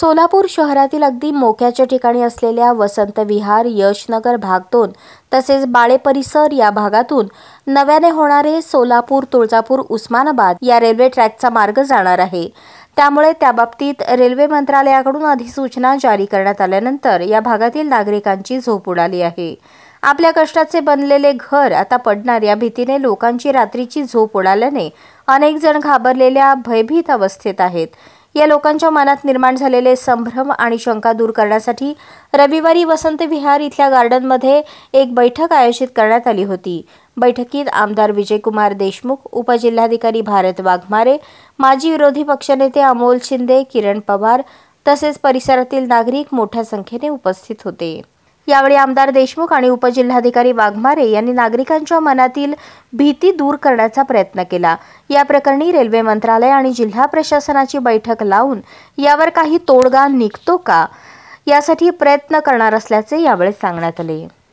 सोलापूर शहरातील अगदी मोक्याच्या ठिकाणी असलेल्या वसंत विहार यशनगर भाग दोन तसेच बाळे परिसर या भागातून नव्याने होणारे सोलापूर तुळजापूर उस्मानाबाद या रेल्वे ट्रॅकचा मार्ग जाणार आहे त्यामुळे बाबतीत रेल्वे मंत्रालयाकडून अधिसूचना जारी करण्यात आल्यानंतर या भागातील नागरिकांची झोप उडाली आहे आपल्या कष्टाचे बनलेले घर आता पडणार या भीतीने लोकांची रात्रीची झोप उडाल्याने अनेक जण घाबरलेल्या भयभीत अवस्थेत आहेत या लोकांच्या मनात निर्माण झालेले संभ्रम आणि शंका दूर करण्यासाठी रविवारी वसंत विहार इथल्या गार्डनमध्ये एक बैठक आयोजित करण्यात आली होती बैठकीत आमदार विजयकुमार देशमुख उपजिल्हाधिकारी भारत वाघमारे माजी विरोधी पक्षनेते अमोल शिंदे किरण पवार तसेच परिसरातील नागरिक मोठ्या संख्येने उपस्थित होते यावेळी आमदार देशमुख आणि उपजिल्हाधिकारी वाघमारे यांनी नागरिकांच्या मनातील भीती दूर करण्याचा प्रयत्न केला या प्रकरणी रेल्वे मंत्रालय आणि जिल्हा प्रशासनाची बैठक लावून यावर काही तोडगा निघतो का यासाठी प्रयत्न करणार असल्याचे यावेळी सांगण्यात आले